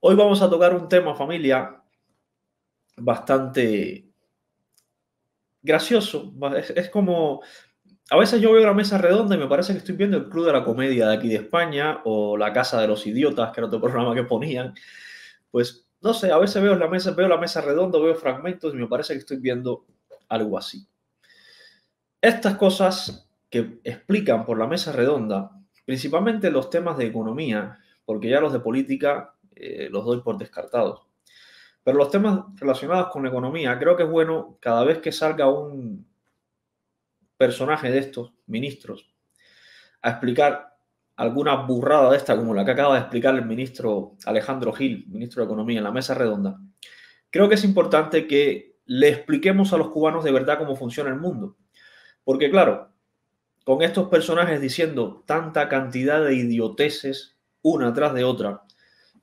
Hoy vamos a tocar un tema, familia, bastante gracioso. Es, como, a veces yo veo la mesa redonda y me parece que estoy viendo el Club de la Comedia de aquí de España o La Casa de los Idiotas, que era otro programa que ponían. Pues, no sé, a veces veo la mesa, veo la mesa redonda, veo fragmentos y me parece que estoy viendo algo así. Estas cosas que explican por la mesa redonda, principalmente los temas de economía, porque ya los de política eh, los doy por descartados. Pero los temas relacionados con la economía, creo que es bueno cada vez que salga un personaje de estos ministros a explicar alguna burrada de esta, como la que acaba de explicar el ministro Alejandro Gil, ministro de Economía, en la mesa redonda. Creo que es importante que le expliquemos a los cubanos de verdad cómo funciona el mundo. Porque claro, con estos personajes diciendo tanta cantidad de idioteses... una tras de otra,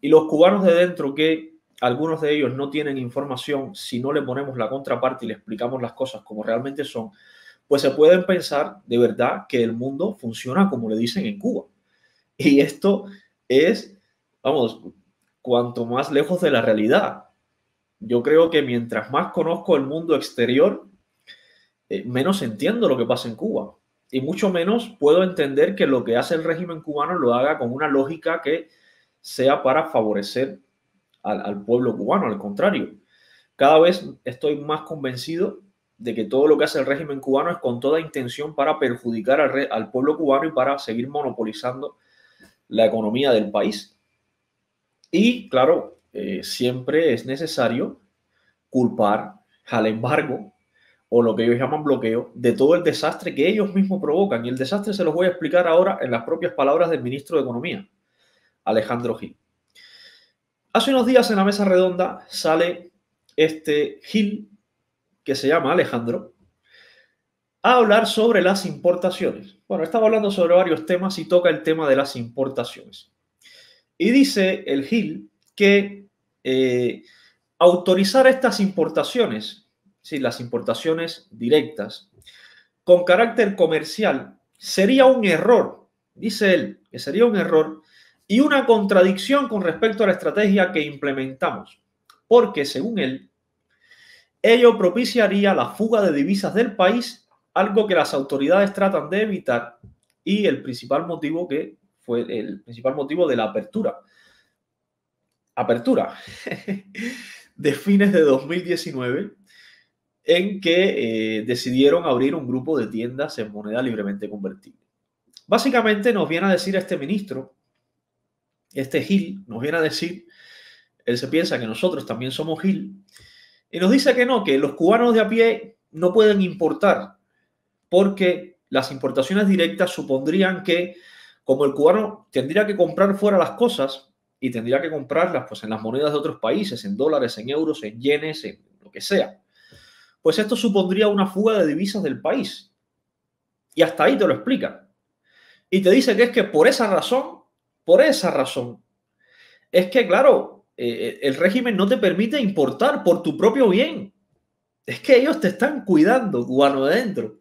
y los cubanos de dentro que algunos de ellos no tienen información, si no le ponemos la contraparte y le explicamos las cosas como realmente son, pues se pueden pensar de verdad que el mundo funciona como le dicen en Cuba. Y esto es, vamos, cuanto más lejos de la realidad. Yo creo que mientras más conozco el mundo exterior, eh, menos entiendo lo que pasa en Cuba. Y mucho menos puedo entender que lo que hace el régimen cubano lo haga con una lógica que sea para favorecer al, pueblo cubano, al contrario. Cada vez estoy más convencido de que todo lo que hace el régimen cubano es con toda intención para perjudicar al, pueblo cubano y para seguir monopolizando la economía del país. Y claro, eh, siempre es necesario culpar al embargo o lo que ellos llaman bloqueo de todo el desastre que ellos mismos provocan. Y el desastre se los voy a explicar ahora en las propias palabras del ministro de Economía. Alejandro Gil. Hace unos días en la mesa redonda sale este Gil, que se llama Alejandro, a hablar sobre las importaciones. Bueno, estaba hablando sobre varios temas y toca el tema de las importaciones. Y dice el Gil que eh, autorizar estas importaciones, sí, las importaciones directas, con carácter comercial, sería un error, dice él, que sería un error y una contradicción con respecto a la estrategia que implementamos, porque según él, ello propiciaría la fuga de divisas del país, algo que las autoridades tratan de evitar y el principal motivo que fue el principal motivo de la apertura. Apertura de fines de 2019 en que eh, decidieron abrir un grupo de tiendas en moneda libremente convertible. Básicamente nos viene a decir este ministro este Gil nos viene a decir, él se piensa que nosotros también somos Gil, y nos dice que no, que los cubanos de a pie no pueden importar, porque las importaciones directas supondrían que, como el cubano tendría que comprar fuera las cosas y tendría que comprarlas pues, en las monedas de otros países, en dólares, en euros, en yenes, en lo que sea, pues esto supondría una fuga de divisas del país. Y hasta ahí te lo explica. Y te dice que es que por esa razón por esa razón. Es que, claro, eh, eh, el régimen no te permite importar por tu propio bien. Es que ellos te están cuidando, cubano de dentro.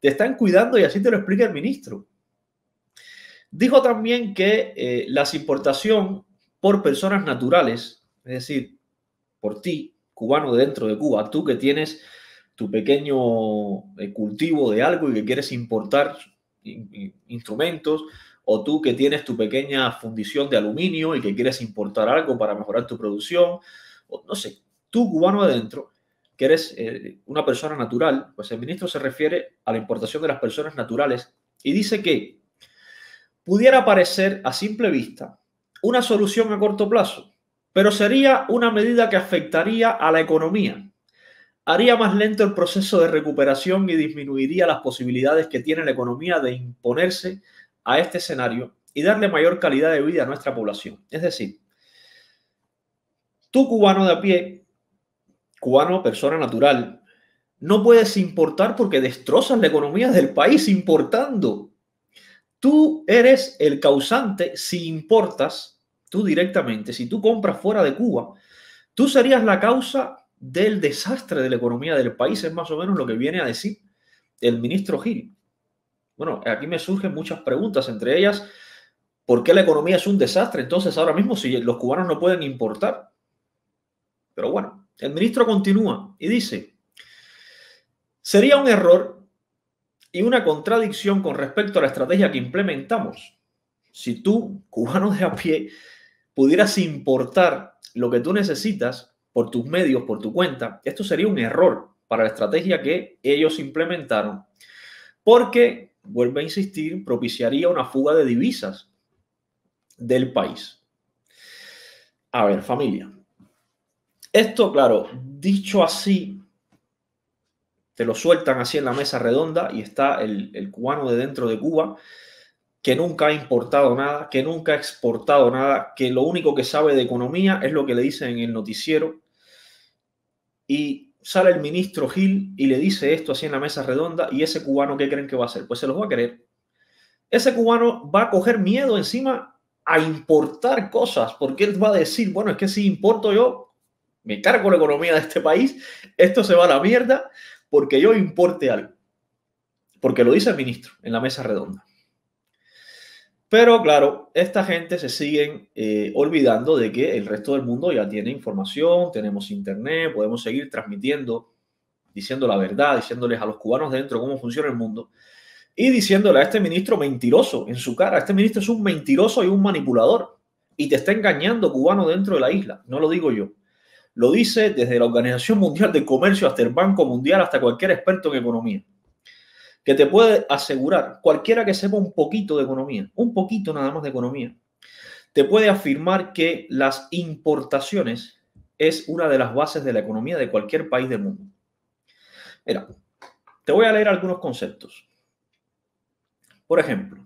Te están cuidando y así te lo explica el ministro. Dijo también que eh, las importación por personas naturales, es decir, por ti, cubano de dentro de Cuba, tú que tienes tu pequeño cultivo de algo y que quieres importar instrumentos o tú que tienes tu pequeña fundición de aluminio y que quieres importar algo para mejorar tu producción, o, no sé, tú cubano adentro, que eres eh, una persona natural, pues el ministro se refiere a la importación de las personas naturales y dice que pudiera parecer a simple vista una solución a corto plazo, pero sería una medida que afectaría a la economía, haría más lento el proceso de recuperación y disminuiría las posibilidades que tiene la economía de imponerse a este escenario y darle mayor calidad de vida a nuestra población. Es decir, tú cubano de a pie, cubano, persona natural, no puedes importar porque destrozas la economía del país importando. Tú eres el causante si importas, tú directamente, si tú compras fuera de Cuba, tú serías la causa del desastre de la economía del país, es más o menos lo que viene a decir el ministro Gil. Bueno, aquí me surgen muchas preguntas, entre ellas, ¿por qué la economía es un desastre entonces ahora mismo si los cubanos no pueden importar? Pero bueno, el ministro continúa y dice, sería un error y una contradicción con respecto a la estrategia que implementamos. Si tú, cubano de a pie, pudieras importar lo que tú necesitas por tus medios, por tu cuenta, esto sería un error para la estrategia que ellos implementaron, porque vuelve a insistir, propiciaría una fuga de divisas del país. A ver, familia. Esto, claro, dicho así, te lo sueltan así en la mesa redonda y está el, cubano de dentro de Cuba que nunca ha importado nada, que nunca ha exportado nada, que lo único que sabe de economía es lo que le dicen en el noticiero y sale el ministro Gil y le dice esto así en la mesa redonda y ese cubano, ¿qué creen que va a hacer? Pues se los va a querer. Ese cubano va a coger miedo encima a importar cosas, porque él va a decir, bueno, es que si importo yo, me cargo la economía de este país, esto se va a la mierda porque yo importe algo. Porque lo dice el ministro en la mesa redonda. Pero claro, esta gente se siguen eh, olvidando de que el resto del mundo ya tiene información, tenemos internet, podemos seguir transmitiendo, diciendo la verdad, diciéndoles a los cubanos dentro cómo funciona el mundo y diciéndole a este ministro mentiroso en su cara, este ministro es un mentiroso y un manipulador y te está engañando cubano dentro de la isla, no lo digo yo. Lo dice desde la Organización Mundial de Comercio hasta el Banco Mundial, hasta cualquier experto en economía que te puede asegurar, cualquiera que sepa un poquito de economía, un poquito nada más de economía, te puede afirmar que las importaciones es una de las bases de la economía de cualquier país del mundo. Mira, te voy a leer algunos conceptos. Por ejemplo,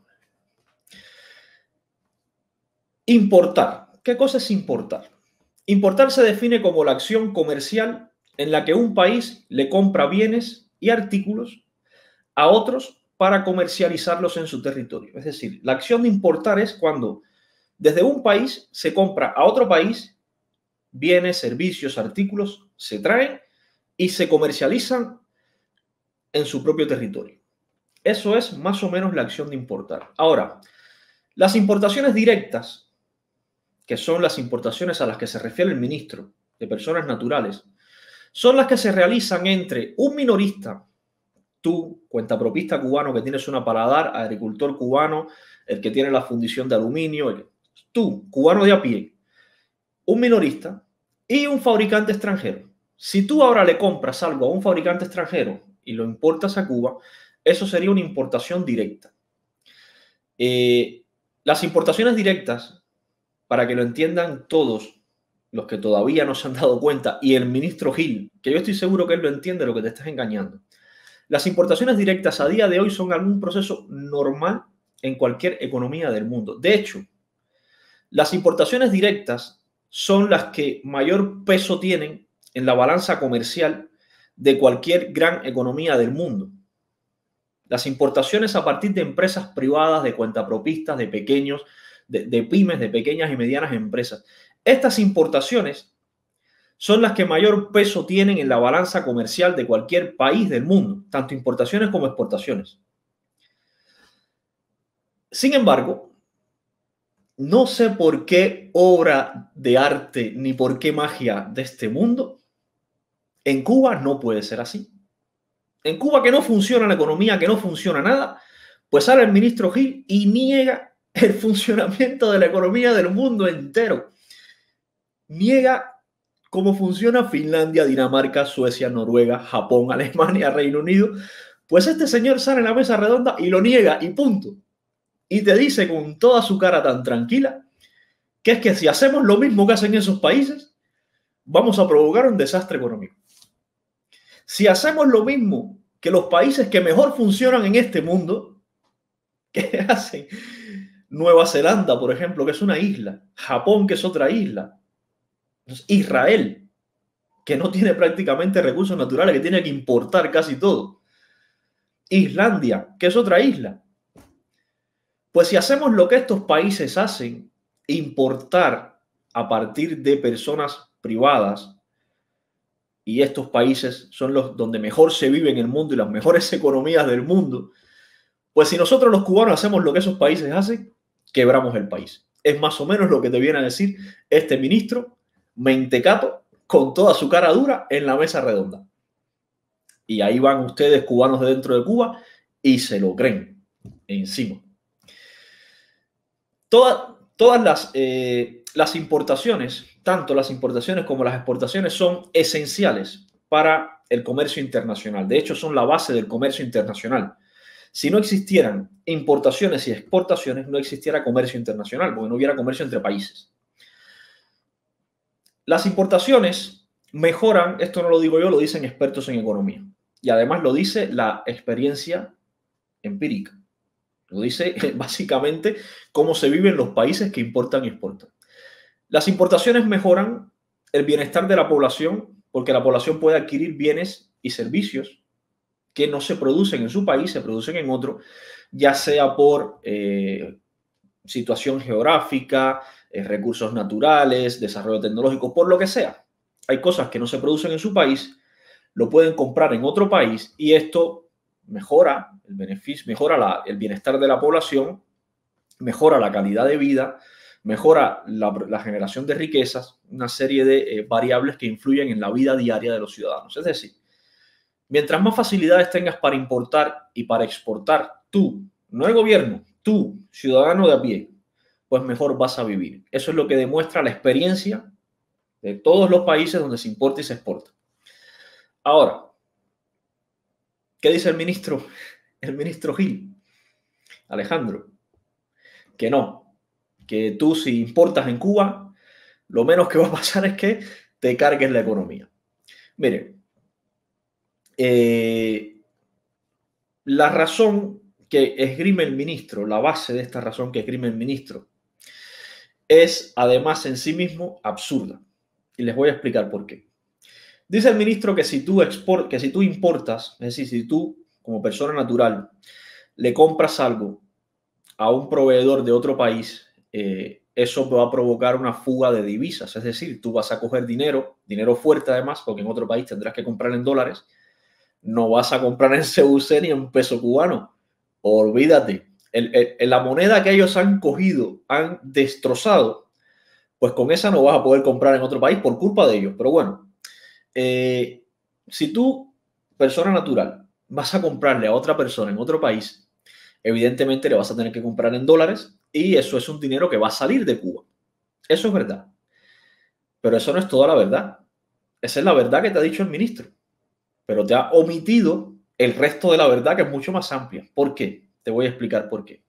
importar. ¿Qué cosa es importar? Importar se define como la acción comercial en la que un país le compra bienes y artículos a otros para comercializarlos en su territorio. Es decir, la acción de importar es cuando desde un país se compra a otro país bienes, servicios, artículos, se traen y se comercializan en su propio territorio. Eso es más o menos la acción de importar. Ahora, las importaciones directas, que son las importaciones a las que se refiere el ministro de personas naturales, son las que se realizan entre un minorista tú, cuentapropista cubano, que tienes una paladar, agricultor cubano, el que tiene la fundición de aluminio, tú, cubano de a pie, un minorista y un fabricante extranjero. Si tú ahora le compras algo a un fabricante extranjero y lo importas a Cuba, eso sería una importación directa. Eh, las importaciones directas, para que lo entiendan todos los que todavía no se han dado cuenta, y el ministro Gil, que yo estoy seguro que él lo entiende, lo que te estás engañando. Las importaciones directas a día de hoy son algún proceso normal en cualquier economía del mundo. De hecho, las importaciones directas son las que mayor peso tienen en la balanza comercial de cualquier gran economía del mundo. Las importaciones a partir de empresas privadas, de cuentapropistas, de pequeños, de, de pymes, de pequeñas y medianas empresas. Estas importaciones son las que mayor peso tienen en la balanza comercial de cualquier país del mundo, tanto importaciones como exportaciones. Sin embargo, no sé por qué obra de arte ni por qué magia de este mundo, en Cuba no puede ser así. En Cuba que no funciona la economía, que no funciona nada, pues sale el ministro Gil y niega el funcionamiento de la economía del mundo entero. Niega ¿Cómo funciona Finlandia, Dinamarca, Suecia, Noruega, Japón, Alemania, Reino Unido, pues este señor sale en la mesa redonda y lo niega y punto. Y te dice con toda su cara tan tranquila que es que si hacemos lo mismo que hacen esos países, vamos a provocar un desastre económico. Si hacemos lo mismo que los países que mejor funcionan en este mundo, que hacen Nueva Zelanda, por ejemplo, que es una isla, Japón, que es otra isla, Israel, que no tiene prácticamente recursos naturales, que tiene que importar casi todo. Islandia, que es otra isla. Pues si hacemos lo que estos países hacen, importar a partir de personas privadas, y estos países son los donde mejor se vive en el mundo y las mejores economías del mundo, pues si nosotros los cubanos hacemos lo que esos países hacen, quebramos el país. Es más o menos lo que te viene a decir este ministro mentecato con toda su cara dura en la mesa redonda. Y ahí van ustedes, cubanos de dentro de Cuba, y se lo creen encima. todas las, eh, las importaciones, tanto las importaciones como las exportaciones, son esenciales para el comercio internacional. De hecho, son la base del comercio internacional. Si no existieran importaciones y exportaciones, no existiera comercio internacional, porque no hubiera comercio entre países. Las importaciones mejoran, esto no lo digo yo, lo dicen expertos en economía. Y además lo dice la experiencia empírica. Lo dice básicamente cómo se viven en los países que importan y exportan. Las importaciones mejoran el bienestar de la población porque la población puede adquirir bienes y servicios que no se producen en su país, se producen en otro, ya sea por eh, situación geográfica, eh, recursos naturales, desarrollo tecnológico, por lo que sea. Hay cosas que no se producen en su país, lo pueden comprar en otro país y esto mejora el beneficio, mejora el bienestar de la población, mejora la calidad de vida, mejora la, generación de riquezas, una serie de eh, variables que influyen en la vida diaria de los ciudadanos. Es decir, mientras más facilidades tengas para importar y para exportar, tú, no el gobierno, tú, ciudadano de a pie, pues mejor vas a vivir. Eso es lo que demuestra la experiencia de todos los países donde se importa y se exporta. Ahora, ¿qué dice el ministro? El ministro Gil, Alejandro, que no, que tú si importas en Cuba, lo menos que va a pasar es que te cargues la economía. Mire, eh, la razón que esgrime el ministro, la base de esta razón que esgrime el ministro, es además en sí mismo absurda. Y les voy a explicar por qué. Dice el ministro que si tú, export, que si tú importas, es decir, si tú como persona natural le compras algo a un proveedor de otro país, eh, eso va a provocar una fuga de divisas. Es decir, tú vas a coger dinero, dinero fuerte además, porque en otro país tendrás que comprar en dólares, no vas a comprar en CUC ni en un peso cubano. Olvídate, la moneda que ellos han cogido, han destrozado, pues con esa no vas a poder comprar en otro país por culpa de ellos. Pero bueno, eh, si tú, persona natural, vas a comprarle a otra persona en otro país, evidentemente le vas a tener que comprar en dólares y eso es un dinero que va a salir de Cuba. Eso es verdad. Pero eso no es toda la verdad. Esa es la verdad que te ha dicho el ministro. Pero te ha omitido el resto de la verdad que es mucho más amplia. ¿Por qué? Te voy a explicar por qué.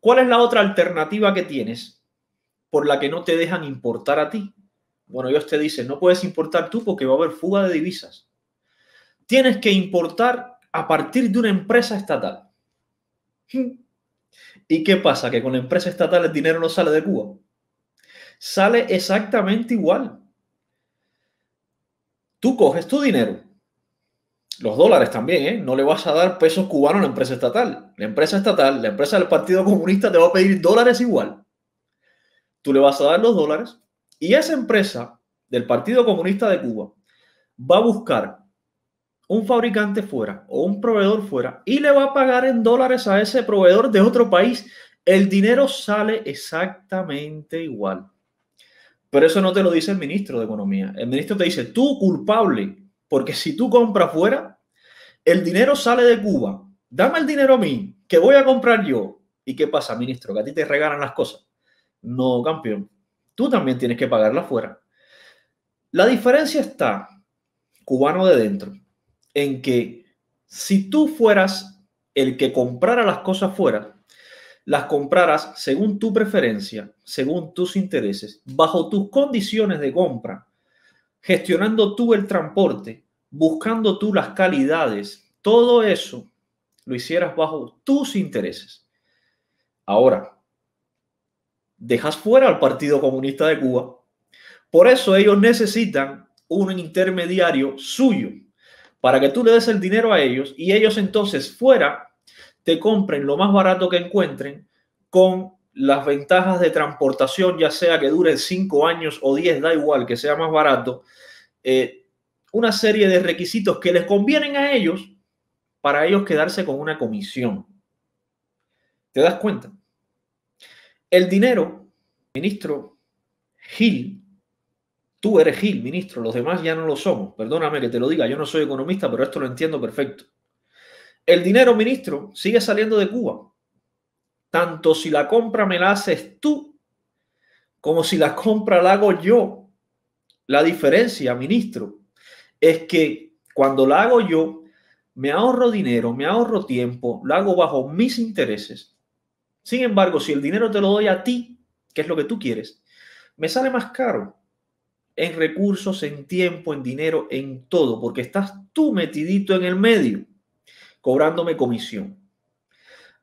¿Cuál es la otra alternativa que tienes por la que no te dejan importar a ti? Bueno, ellos te dicen, no puedes importar tú porque va a haber fuga de divisas. Tienes que importar a partir de una empresa estatal. ¿Y qué pasa? Que con la empresa estatal el dinero no sale de Cuba. Sale exactamente igual. Tú coges tu dinero, los dólares también, ¿eh? No le vas a dar pesos cubanos a la empresa estatal. La empresa estatal, la empresa del Partido Comunista te va a pedir dólares igual. Tú le vas a dar los dólares y esa empresa del Partido Comunista de Cuba va a buscar un fabricante fuera o un proveedor fuera y le va a pagar en dólares a ese proveedor de otro país. El dinero sale exactamente igual. Pero eso no te lo dice el ministro de Economía. El ministro te dice, tú culpable porque si tú compras fuera, el dinero sale de Cuba. Dame el dinero a mí, que voy a comprar yo. ¿Y qué pasa, ministro? Que a ti te regalan las cosas. No, campeón. Tú también tienes que pagarla fuera. La diferencia está, cubano de dentro, en que si tú fueras el que comprara las cosas fuera, las compraras según tu preferencia, según tus intereses, bajo tus condiciones de compra, gestionando tú el transporte, buscando tú las calidades, todo eso lo hicieras bajo tus intereses. Ahora, dejas fuera al Partido Comunista de Cuba. Por eso ellos necesitan un intermediario suyo, para que tú le des el dinero a ellos y ellos entonces fuera te compren lo más barato que encuentren con las ventajas de transportación, ya sea que duren 5 años o 10, da igual, que sea más barato, eh, una serie de requisitos que les convienen a ellos para ellos quedarse con una comisión. ¿Te das cuenta? El dinero, ministro Gil, tú eres Gil, ministro, los demás ya no lo somos, perdóname que te lo diga, yo no soy economista, pero esto lo entiendo perfecto. El dinero, ministro, sigue saliendo de Cuba tanto si la compra me la haces tú como si la compra la hago yo. La diferencia, ministro, es que cuando la hago yo, me ahorro dinero, me ahorro tiempo, lo hago bajo mis intereses. Sin embargo, si el dinero te lo doy a ti, que es lo que tú quieres, me sale más caro en recursos, en tiempo, en dinero, en todo, porque estás tú metidito en el medio, cobrándome comisión.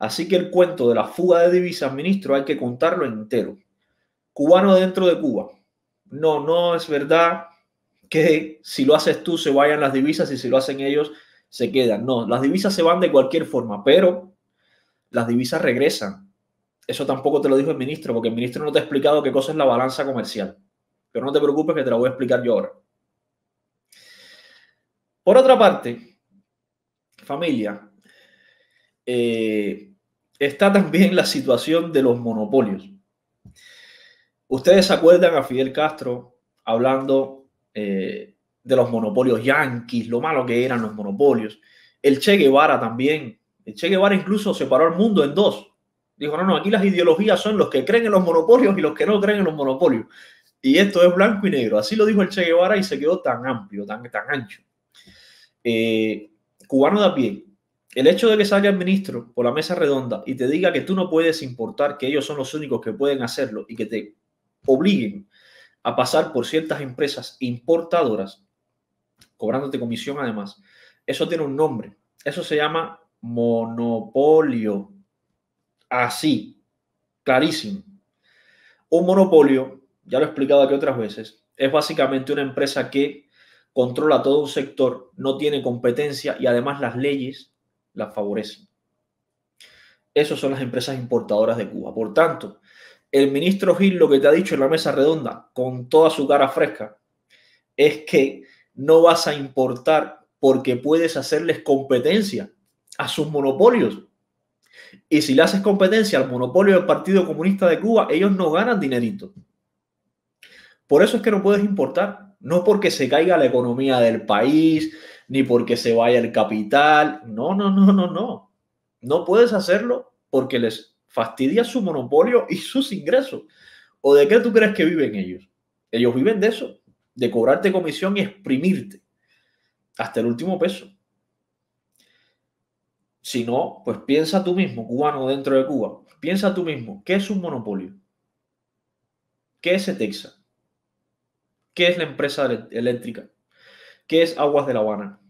Así que el cuento de la fuga de divisas, ministro, hay que contarlo entero. Cubano dentro de Cuba. No, no es verdad que si lo haces tú se vayan las divisas y si lo hacen ellos se quedan. No, las divisas se van de cualquier forma, pero las divisas regresan. Eso tampoco te lo dijo el ministro, porque el ministro no te ha explicado qué cosa es la balanza comercial. Pero no te preocupes que te la voy a explicar yo ahora. Por otra parte, familia, eh, está también la situación de los monopolios. Ustedes se acuerdan a Fidel Castro hablando eh, de los monopolios yanquis, lo malo que eran los monopolios. El Che Guevara también. El Che Guevara incluso separó el mundo en dos. Dijo, no, no, aquí las ideologías son los que creen en los monopolios y los que no creen en los monopolios. Y esto es blanco y negro. Así lo dijo el Che Guevara y se quedó tan amplio, tan, tan ancho. Eh, cubano de a pie, el hecho de que salga el ministro por la mesa redonda y te diga que tú no puedes importar, que ellos son los únicos que pueden hacerlo y que te obliguen a pasar por ciertas empresas importadoras, cobrándote comisión además, eso tiene un nombre. Eso se llama monopolio. Así, clarísimo. Un monopolio, ya lo he explicado aquí otras veces, es básicamente una empresa que controla todo un sector, no tiene competencia y además las leyes las favorecen. Esas son las empresas importadoras de Cuba. Por tanto, el ministro Gil lo que te ha dicho en la mesa redonda, con toda su cara fresca, es que no vas a importar porque puedes hacerles competencia a sus monopolios. Y si le haces competencia al monopolio del Partido Comunista de Cuba, ellos no ganan dinerito. Por eso es que no puedes importar, no porque se caiga la economía del país, ni porque se vaya el capital. No, no, no, no, no. No puedes hacerlo porque les fastidia su monopolio y sus ingresos. ¿O de qué tú crees que viven ellos? Ellos viven de eso, de cobrarte comisión y exprimirte hasta el último peso. Si no, pues piensa tú mismo, cubano dentro de Cuba, piensa tú mismo, ¿qué es un monopolio? ¿Qué es ETEXA? ¿Qué es la empresa eléctrica? ¿Qué es Aguas de La Habana?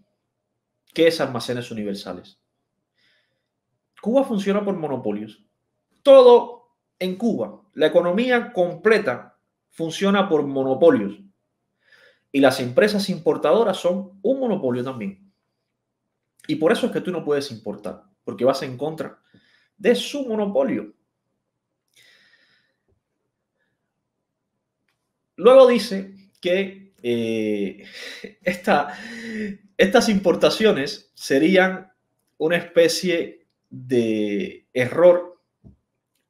¿Qué es Almacenes Universales? Cuba funciona por monopolios. Todo en Cuba, la economía completa funciona por monopolios. Y las empresas importadoras son un monopolio también. Y por eso es que tú no puedes importar, porque vas en contra de su monopolio. Luego dice que eh, estas importaciones serían una especie de error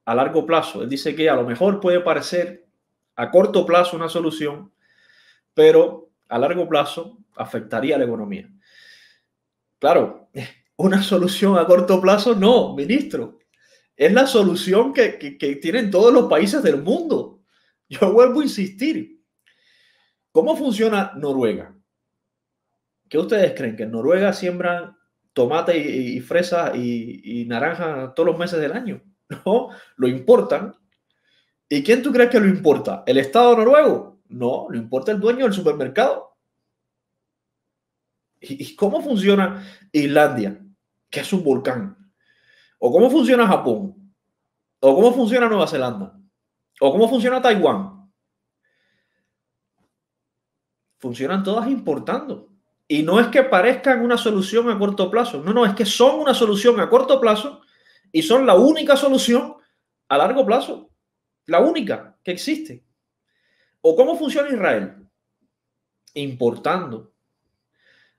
a largo plazo. Él dice que a lo mejor puede parecer a corto plazo una solución, pero a largo plazo afectaría a la economía. Claro, una solución a corto plazo no, ministro. Es la solución que tienen todos los países del mundo. Yo vuelvo a insistir, ¿Cómo funciona Noruega? ¿Qué ustedes creen? ¿Que en Noruega siembran tomate y, fresa y, naranja todos los meses del año? No, lo importan. ¿Y quién tú crees que lo importa? ¿El Estado noruego? No, lo importa el dueño del supermercado. ¿Y, cómo funciona Islandia, que es un volcán? ¿O cómo funciona Japón? ¿O cómo funciona Nueva Zelanda? ¿O cómo funciona Taiwán? funcionan todas importando. Y no es que parezcan una solución a corto plazo, no, no, es que son una solución a corto plazo y son la única solución a largo plazo, la única que existe. ¿O cómo funciona Israel? Importando.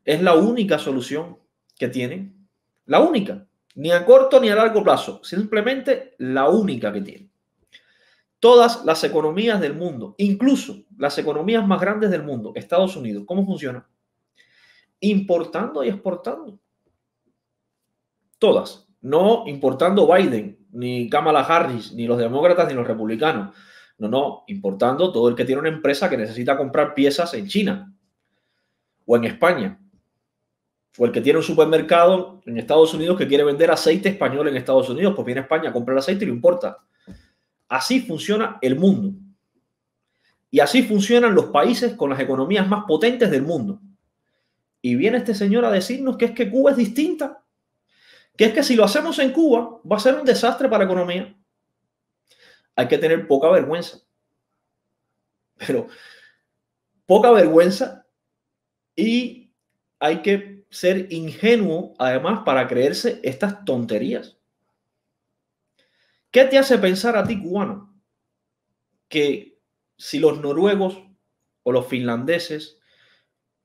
Es la única solución que tienen, la única, ni a corto ni a largo plazo, simplemente la única que tienen todas las economías del mundo, incluso las economías más grandes del mundo, Estados Unidos, ¿cómo funciona? Importando y exportando. Todas. No importando Biden, ni Kamala Harris, ni los demócratas, ni los republicanos. No, no, importando todo el que tiene una empresa que necesita comprar piezas en China o en España. O el que tiene un supermercado en Estados Unidos que quiere vender aceite español en Estados Unidos, pues viene a España, compra el aceite y lo importa Así funciona el mundo. Y así funcionan los países con las economías más potentes del mundo. Y viene este señor a decirnos que es que Cuba es distinta, que es que si lo hacemos en Cuba va a ser un desastre para la economía. Hay que tener poca vergüenza. Pero poca vergüenza y hay que ser ingenuo además para creerse estas tonterías. ¿Qué te hace pensar a ti, cubano, que si los noruegos o los finlandeses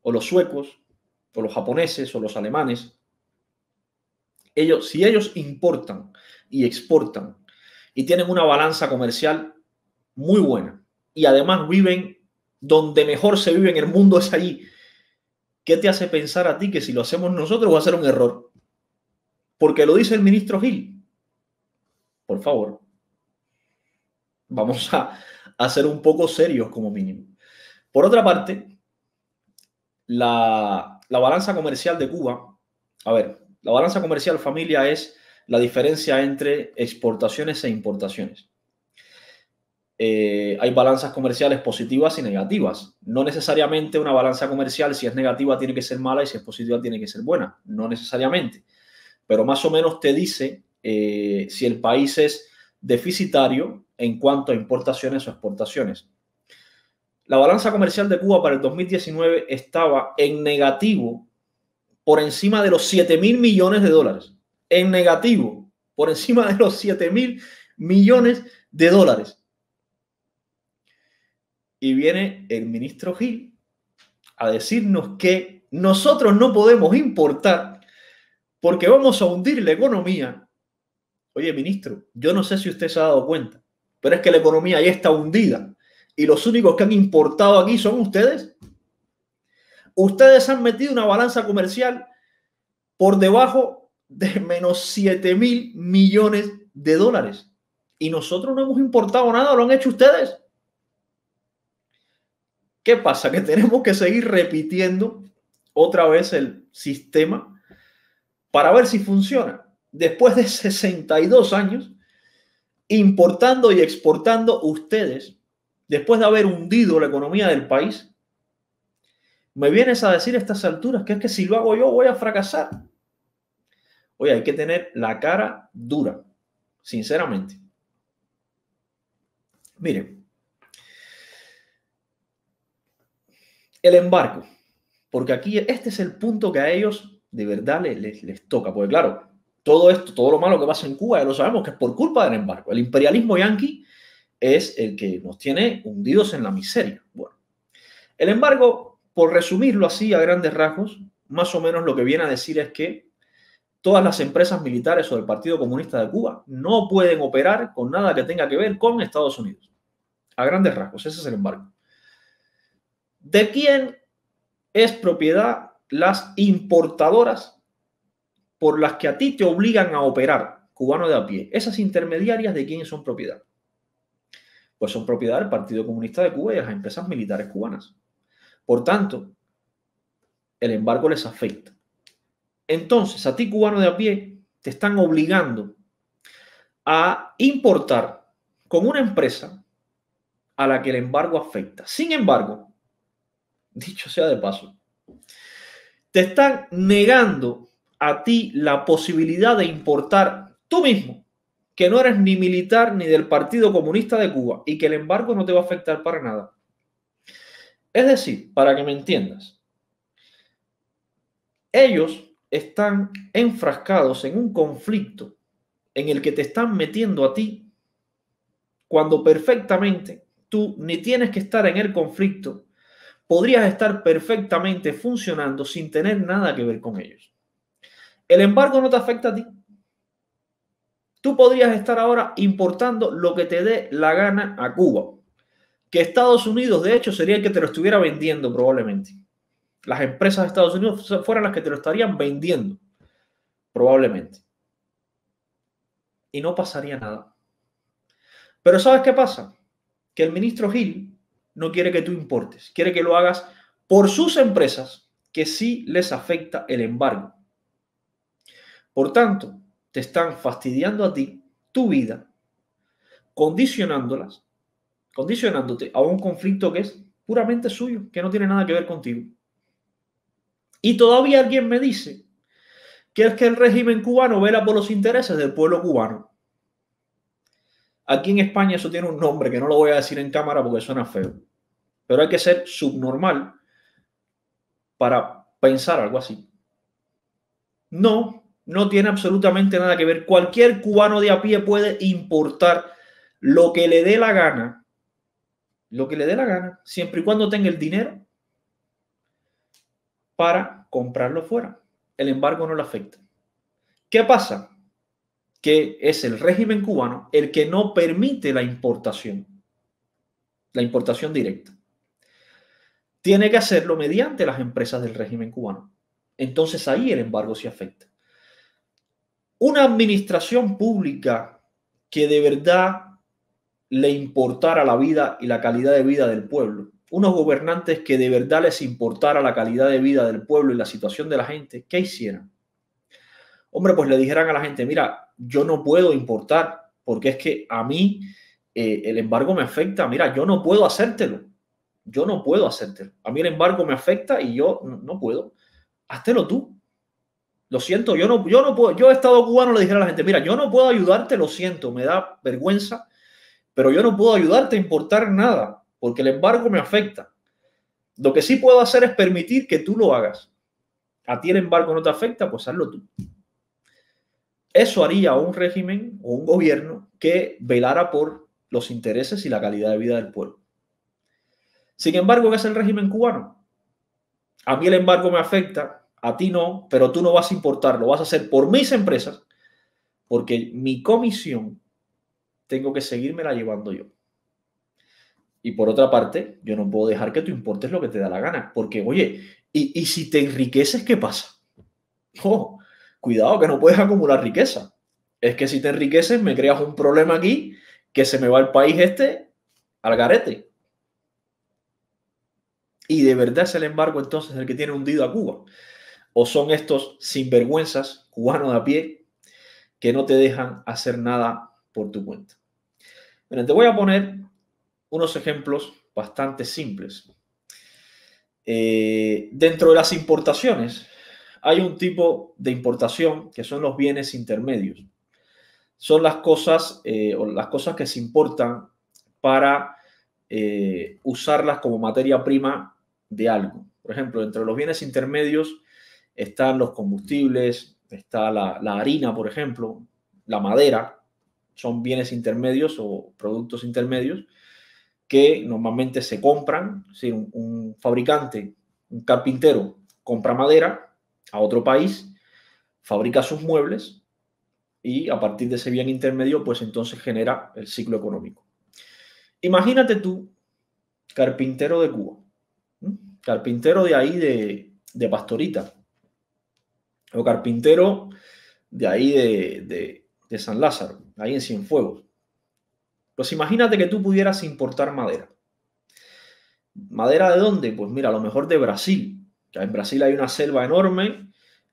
o los suecos o los japoneses o los alemanes, ellos, si ellos importan y exportan y tienen una balanza comercial muy buena y además viven donde mejor se vive en el mundo es allí, ¿qué te hace pensar a ti que si lo hacemos nosotros va a ser un error? Porque lo dice el ministro Gil, por favor, vamos a, ser un poco serios como mínimo. Por otra parte, la, balanza comercial de Cuba, a ver, la balanza comercial familia es la diferencia entre exportaciones e importaciones. Eh, hay balanzas comerciales positivas y negativas. No necesariamente una balanza comercial, si es negativa, tiene que ser mala y si es positiva, tiene que ser buena. No necesariamente. Pero más o menos te dice eh, si el país es deficitario en cuanto a importaciones o exportaciones. La balanza comercial de Cuba para el 2019 estaba en negativo por encima de los 7 mil millones de dólares. En negativo, por encima de los 7 mil millones de dólares. Y viene el ministro Gil a decirnos que nosotros no podemos importar porque vamos a hundir la economía Oye, ministro, yo no sé si usted se ha dado cuenta, pero es que la economía ya está hundida y los únicos que han importado aquí son ustedes. Ustedes han metido una balanza comercial por debajo de menos 7 mil millones de dólares. Y nosotros no hemos importado nada, lo han hecho ustedes. ¿Qué pasa? Que tenemos que seguir repitiendo otra vez el sistema para ver si funciona después de 62 años, importando y exportando ustedes, después de haber hundido la economía del país, me vienes a decir a estas alturas que es que si lo hago yo voy a fracasar. Oye, hay que tener la cara dura, sinceramente. Miren, el embarco, porque aquí este es el punto que a ellos de verdad les, les toca, porque claro, todo esto, todo lo malo que pasa en Cuba, ya lo sabemos que es por culpa del embargo. El imperialismo yanqui es el que nos tiene hundidos en la miseria. Bueno, el embargo, por resumirlo así a grandes rasgos, más o menos lo que viene a decir es que todas las empresas militares o del Partido Comunista de Cuba no pueden operar con nada que tenga que ver con Estados Unidos. A grandes rasgos, ese es el embargo. ¿De quién es propiedad las importadoras por las que a ti te obligan a operar, cubano de a pie, esas intermediarias de quiénes son propiedad. Pues son propiedad del Partido Comunista de Cuba y de las empresas militares cubanas. Por tanto, el embargo les afecta. Entonces, a ti cubano de a pie, te están obligando a importar con una empresa a la que el embargo afecta. Sin embargo, dicho sea de paso, te están negando a ti la posibilidad de importar tú mismo, que no eres ni militar ni del Partido Comunista de Cuba y que el embargo no te va a afectar para nada. Es decir, para que me entiendas, ellos están enfrascados en un conflicto en el que te están metiendo a ti cuando perfectamente tú ni tienes que estar en el conflicto, podrías estar perfectamente funcionando sin tener nada que ver con ellos. El embargo no te afecta a ti. Tú podrías estar ahora importando lo que te dé la gana a Cuba. Que Estados Unidos, de hecho, sería el que te lo estuviera vendiendo probablemente. Las empresas de Estados Unidos fueran las que te lo estarían vendiendo, probablemente. Y no pasaría nada. Pero ¿sabes qué pasa? Que el ministro Gil no quiere que tú importes, quiere que lo hagas por sus empresas que sí les afecta el embargo. Por tanto, te están fastidiando a ti tu vida, condicionándolas, condicionándote a un conflicto que es puramente suyo, que no tiene nada que ver contigo. Y todavía alguien me dice que es que el régimen cubano vela por los intereses del pueblo cubano. Aquí en España eso tiene un nombre que no lo voy a decir en cámara porque suena feo. Pero hay que ser subnormal para pensar algo así. No, no tiene absolutamente nada que ver. Cualquier cubano de a pie puede importar lo que le dé la gana, lo que le dé la gana, siempre y cuando tenga el dinero para comprarlo fuera. El embargo no le afecta. ¿Qué pasa? Que es el régimen cubano el que no permite la importación, la importación directa. Tiene que hacerlo mediante las empresas del régimen cubano. Entonces ahí el embargo se afecta una administración pública que de verdad le importara la vida y la calidad de vida del pueblo, unos gobernantes que de verdad les importara la calidad de vida del pueblo y la situación de la gente, ¿qué hicieran? Hombre, pues le dijeran a la gente, mira, yo no puedo importar porque es que a mí eh, el embargo me afecta, mira, yo no puedo hacértelo, yo no puedo hacértelo, a mí el embargo me afecta y yo no, puedo, háztelo tú, lo siento, yo no, yo no puedo, yo he estado cubano, le dije a la gente, mira, yo no puedo ayudarte, lo siento, me da vergüenza, pero yo no puedo ayudarte a importar nada, porque el embargo me afecta. Lo que sí puedo hacer es permitir que tú lo hagas. A ti el embargo no te afecta, pues hazlo tú. Eso haría un régimen o un gobierno que velara por los intereses y la calidad de vida del pueblo. Sin embargo, ¿qué es el régimen cubano? A mí el embargo me afecta, a ti no, pero tú no vas a importar, lo vas a hacer por mis empresas, porque mi comisión tengo que seguirme la llevando yo. Y por otra parte, yo no puedo dejar que tú importes lo que te da la gana, porque oye, ¿y, si te enriqueces, qué pasa? cuidado que no puedes acumular riqueza. Es que si te enriqueces, me creas un problema aquí que se me va el país este al garete. Y de verdad es el embargo entonces el que tiene hundido a Cuba o son estos sinvergüenzas cubanos de a pie que no te dejan hacer nada por tu cuenta. Bueno, te voy a poner unos ejemplos bastante simples. Eh, dentro de las importaciones hay un tipo de importación que son los bienes intermedios. Son las cosas eh, o las cosas que se importan para eh, usarlas como materia prima de algo. Por ejemplo, entre los bienes intermedios están los combustibles, está la, harina, por ejemplo, la madera, son bienes intermedios o productos intermedios que normalmente se compran, Si un, fabricante, un carpintero compra madera a otro país, fabrica sus muebles y a partir de ese bien intermedio, pues entonces genera el ciclo económico. Imagínate tú, carpintero de Cuba, carpintero de ahí de, de Pastorita, o carpintero de ahí de, San Lázaro, ahí en Cienfuegos. Pues imagínate que tú pudieras importar madera. ¿Madera de dónde? Pues mira, a lo mejor de Brasil. en Brasil hay una selva enorme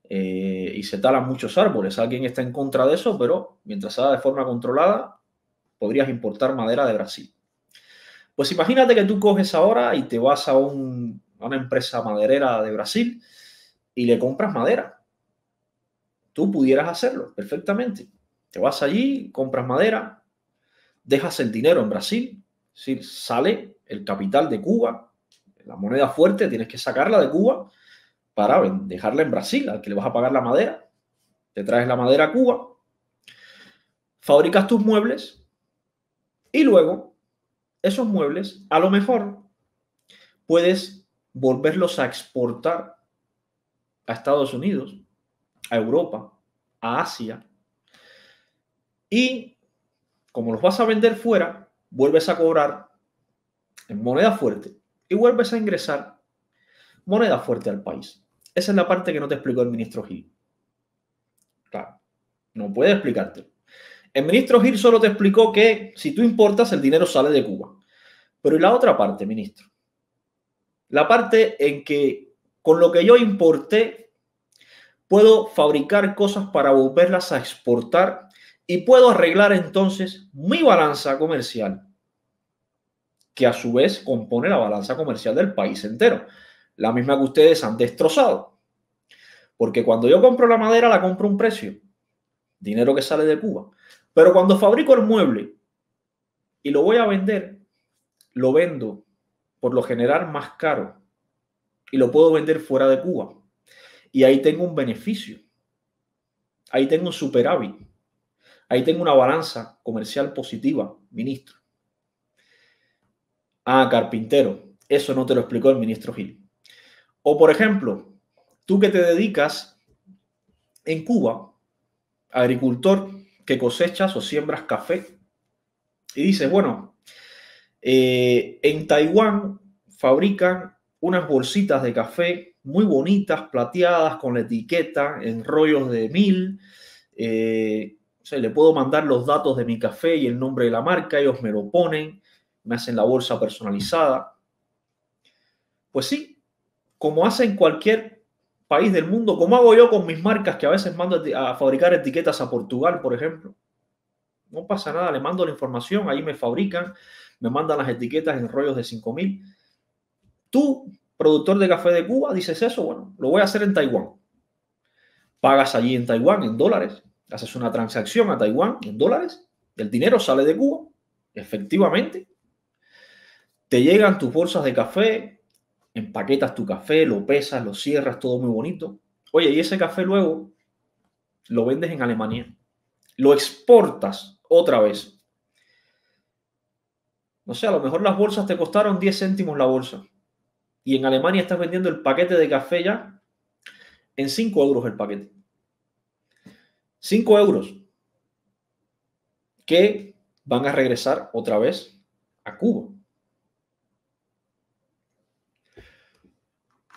eh, y se talan muchos árboles. Alguien está en contra de eso, pero mientras sea de forma controlada, podrías importar madera de Brasil. Pues imagínate que tú coges ahora y te vas a, a una empresa maderera de Brasil y le compras madera tú pudieras hacerlo perfectamente. Te vas allí, compras madera, dejas el dinero en Brasil, sale el capital de Cuba, la moneda fuerte tienes que sacarla de Cuba para dejarla en Brasil, al que le vas a pagar la madera, te traes la madera a Cuba, fabricas tus muebles y luego esos muebles a lo mejor puedes volverlos a exportar a Estados Unidos a Europa, a Asia, y como los vas a vender fuera, vuelves a cobrar en moneda fuerte y vuelves a ingresar moneda fuerte al país. Esa es la parte que no te explicó el ministro Gil. Claro, no puede explicarte. El ministro Gil solo te explicó que si tú importas, el dinero sale de Cuba. Pero ¿y la otra parte, ministro? La parte en que con lo que yo importé puedo fabricar cosas para volverlas a exportar y puedo arreglar entonces mi balanza comercial, que a su vez compone la balanza comercial del país entero, la misma que ustedes han destrozado. Porque cuando yo compro la madera, la compro a un precio, dinero que sale de Cuba. Pero cuando fabrico el mueble y lo voy a vender, lo vendo por lo general más caro y lo puedo vender fuera de Cuba y ahí tengo un beneficio. Ahí tengo un superávit. Ahí tengo una balanza comercial positiva, ministro. Ah, carpintero, eso no te lo explicó el ministro Gil. O por ejemplo, tú que te dedicas en Cuba, agricultor que cosechas o siembras café, y dices, bueno, eh, en Taiwán fabrican unas bolsitas de café muy bonitas, plateadas, con la etiqueta, en rollos de mil. Eh, le puedo mandar los datos de mi café y el nombre de la marca, ellos me lo ponen, me hacen la bolsa personalizada. Pues sí, como hace cualquier país del mundo, como hago yo con mis marcas que a veces mando a fabricar etiquetas a Portugal, por ejemplo. No pasa nada, le mando la información, ahí me fabrican, me mandan las etiquetas en rollos de 5000. Tú productor de café de Cuba, dices eso, bueno, lo voy a hacer en Taiwán. Pagas allí en Taiwán en dólares, haces una transacción a Taiwán en dólares, el dinero sale de Cuba, efectivamente. Te llegan tus bolsas de café, empaquetas tu café, lo pesas, lo cierras, todo muy bonito. Oye, y ese café luego lo vendes en Alemania, lo exportas otra vez. No sé, a lo mejor las bolsas te costaron 10 céntimos la bolsa y en Alemania estás vendiendo el paquete de café ya en 5 euros el paquete. 5 euros que van a regresar otra vez a Cuba.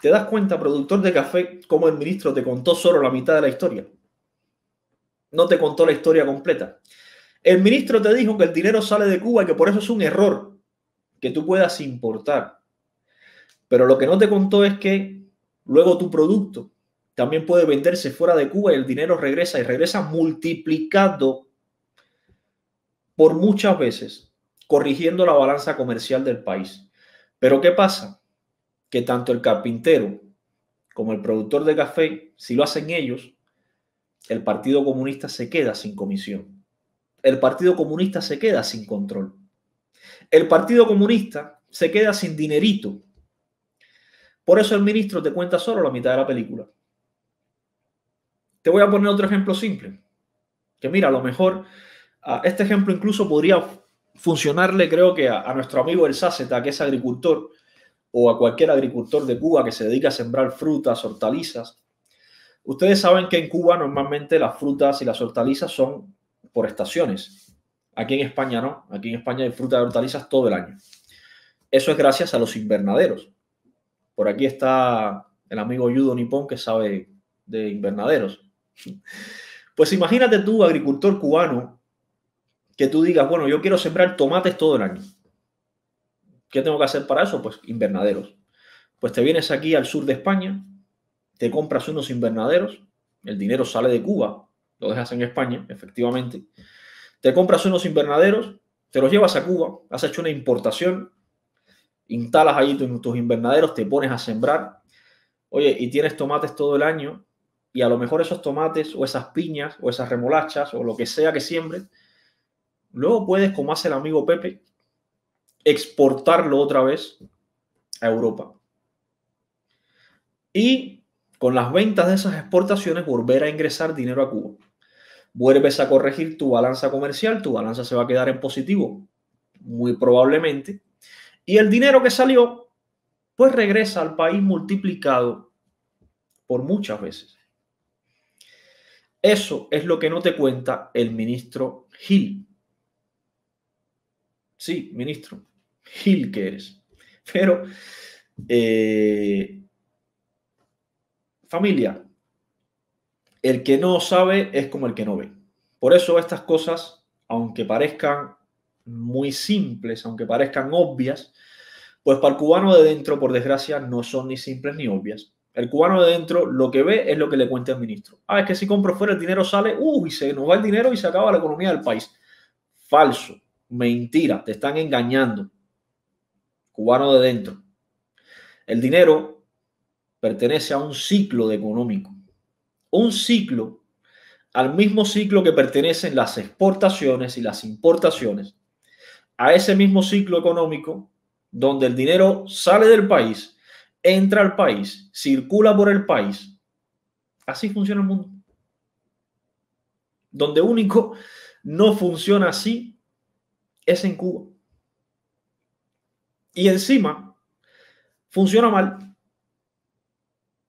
¿Te das cuenta, productor de café, cómo el ministro te contó solo la mitad de la historia? No te contó la historia completa. El ministro te dijo que el dinero sale de Cuba y que por eso es un error que tú puedas importar pero lo que no te contó es que luego tu producto también puede venderse fuera de Cuba y el dinero regresa y regresa multiplicado por muchas veces, corrigiendo la balanza comercial del país. Pero ¿qué pasa? Que tanto el carpintero como el productor de café, si lo hacen ellos, el Partido Comunista se queda sin comisión. El Partido Comunista se queda sin control. El Partido Comunista se queda sin dinerito por eso el ministro te cuenta solo la mitad de la película. Te voy a poner otro ejemplo simple. Que mira, a lo mejor ah, este ejemplo incluso podría funcionarle, creo que a, nuestro amigo el Sáceta, que es agricultor, o a cualquier agricultor de Cuba que se dedica a sembrar frutas, hortalizas. Ustedes saben que en Cuba normalmente las frutas y las hortalizas son por estaciones. Aquí en España no. Aquí en España hay frutas y hortalizas todo el año. Eso es gracias a los invernaderos. Por aquí está el amigo Yudo Nipón que sabe de invernaderos. Pues imagínate tú, agricultor cubano, que tú digas, bueno, yo quiero sembrar tomates todo el año. ¿Qué tengo que hacer para eso? Pues invernaderos. Pues te vienes aquí al sur de España, te compras unos invernaderos, el dinero sale de Cuba, lo dejas en España, efectivamente. Te compras unos invernaderos, te los llevas a Cuba, has hecho una importación, instalas ahí tus, invernaderos, te pones a sembrar, oye, y tienes tomates todo el año, y a lo mejor esos tomates o esas piñas o esas remolachas o lo que sea que siembres, luego puedes, como hace el amigo Pepe, exportarlo otra vez a Europa. Y con las ventas de esas exportaciones volver a ingresar dinero a Cuba. Vuelves a corregir tu balanza comercial, tu balanza se va a quedar en positivo, muy probablemente, y el dinero que salió, pues regresa al país multiplicado por muchas veces. Eso es lo que no te cuenta el ministro Gil. Sí, ministro, Gil que eres. Pero, eh, familia, el que no sabe es como el que no ve. Por eso estas cosas, aunque parezcan muy simples, aunque parezcan obvias, pues para el cubano de dentro, por desgracia, no son ni simples ni obvias. El cubano de dentro lo que ve es lo que le cuenta el ministro. Ah, es que si compro fuera el dinero sale, uy, uh, se nos va el dinero y se acaba la economía del país. Falso, mentira, te están engañando. Cubano de dentro. El dinero pertenece a un ciclo económico. Un ciclo al mismo ciclo que pertenecen las exportaciones y las importaciones a ese mismo ciclo económico donde el dinero sale del país, entra al país, circula por el país. Así funciona el mundo. Donde único no funciona así es en Cuba. Y encima funciona mal.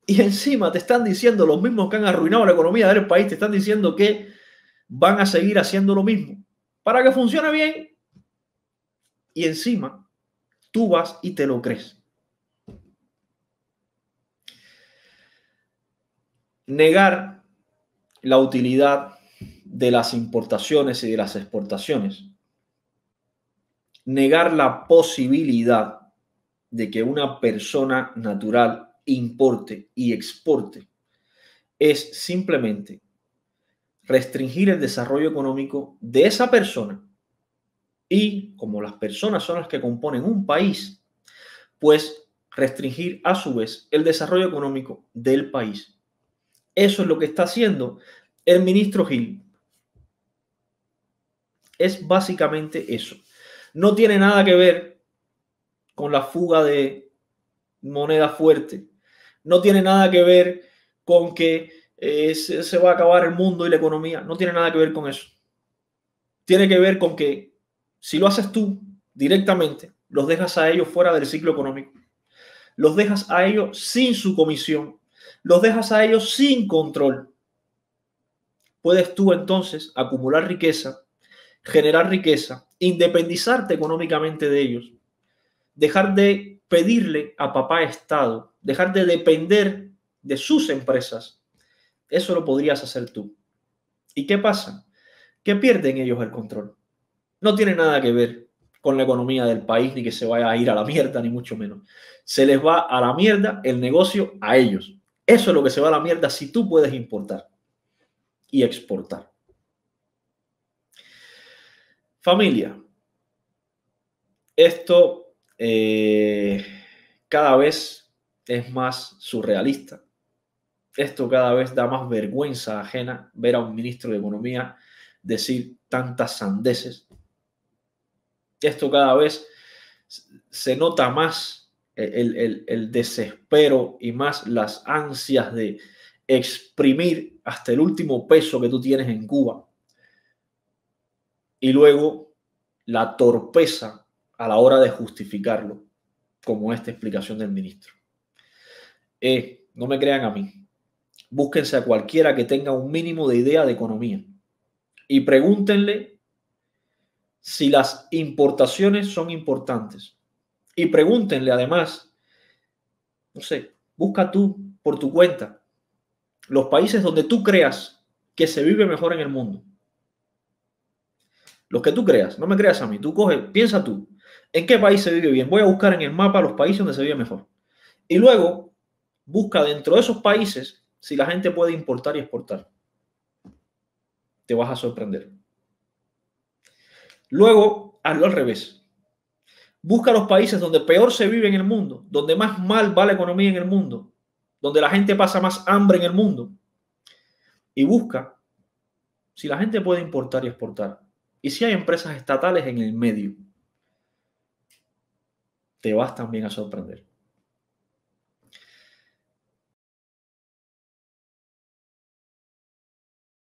Y encima te están diciendo los mismos que han arruinado la economía del país, te están diciendo que van a seguir haciendo lo mismo. Para que funcione bien, y encima tú vas y te lo crees. Negar la utilidad de las importaciones y de las exportaciones. Negar la posibilidad de que una persona natural importe y exporte es simplemente restringir el desarrollo económico de esa persona y como las personas son las que componen un país, pues restringir a su vez el desarrollo económico del país. Eso es lo que está haciendo el ministro Gil. Es básicamente eso. No tiene nada que ver con la fuga de moneda fuerte. No tiene nada que ver con que eh, se va a acabar el mundo y la economía. No tiene nada que ver con eso. Tiene que ver con que si lo haces tú directamente, los dejas a ellos fuera del ciclo económico. Los dejas a ellos sin su comisión. Los dejas a ellos sin control. Puedes tú entonces acumular riqueza, generar riqueza, independizarte económicamente de ellos, dejar de pedirle a papá Estado, dejar de depender de sus empresas. Eso lo podrías hacer tú. ¿Y qué pasa? Que pierden ellos el control no tiene nada que ver con la economía del país, ni que se vaya a ir a la mierda, ni mucho menos. Se les va a la mierda el negocio a ellos. Eso es lo que se va a la mierda si tú puedes importar y exportar. Familia, esto eh, cada vez es más surrealista. Esto cada vez da más vergüenza ajena ver a un ministro de Economía decir tantas sandeces esto cada vez se nota más el, desespero y más las ansias de exprimir hasta el último peso que tú tienes en Cuba. Y luego la torpeza a la hora de justificarlo, como esta explicación del ministro. Eh, no me crean a mí. Búsquense a cualquiera que tenga un mínimo de idea de economía y pregúntenle si las importaciones son importantes. Y pregúntenle además, no sé, busca tú por tu cuenta los países donde tú creas que se vive mejor en el mundo. Los que tú creas, no me creas a mí, tú coge, piensa tú, ¿en qué país se vive bien? Voy a buscar en el mapa los países donde se vive mejor. Y luego busca dentro de esos países si la gente puede importar y exportar. Te vas a sorprender. Luego, hazlo al revés. Busca los países donde peor se vive en el mundo, donde más mal va la economía en el mundo, donde la gente pasa más hambre en el mundo. Y busca si la gente puede importar y exportar. Y si hay empresas estatales en el medio. Te vas también a sorprender.